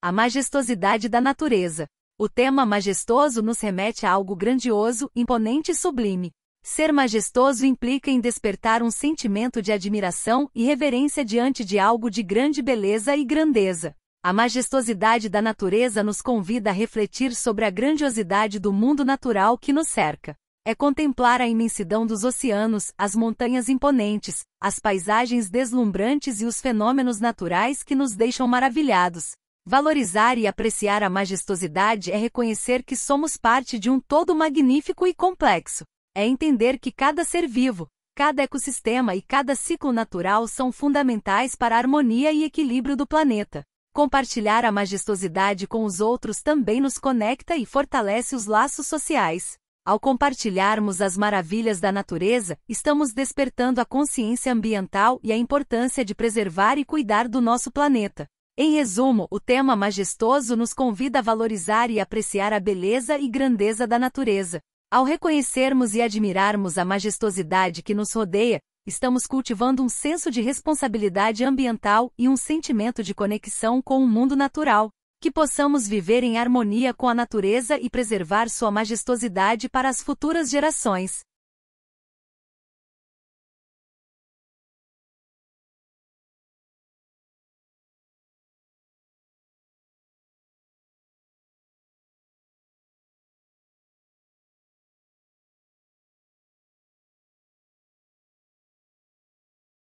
A majestosidade da natureza. O tema majestoso nos remete a algo grandioso, imponente e sublime. Ser majestoso implica em despertar um sentimento de admiração e reverência diante de algo de grande beleza e grandeza. A majestosidade da natureza nos convida a refletir sobre a grandiosidade do mundo natural que nos cerca. É contemplar a imensidão dos oceanos, as montanhas imponentes, as paisagens deslumbrantes e os fenômenos naturais que nos deixam maravilhados. Valorizar e apreciar a majestosidade é reconhecer que somos parte de um todo magnífico e complexo. É entender que cada ser vivo, cada ecossistema e cada ciclo natural são fundamentais para a harmonia e equilíbrio do planeta. Compartilhar a majestosidade com os outros também nos conecta e fortalece os laços sociais. Ao compartilharmos as maravilhas da natureza, estamos despertando a consciência ambiental e a importância de preservar e cuidar do nosso planeta. Em resumo, o tema majestoso nos convida a valorizar e apreciar a beleza e grandeza da natureza. Ao reconhecermos e admirarmos a majestosidade que nos rodeia, estamos cultivando um senso de responsabilidade ambiental e um sentimento de conexão com o mundo natural. Que possamos viver em harmonia com a natureza e preservar sua majestosidade para as futuras gerações.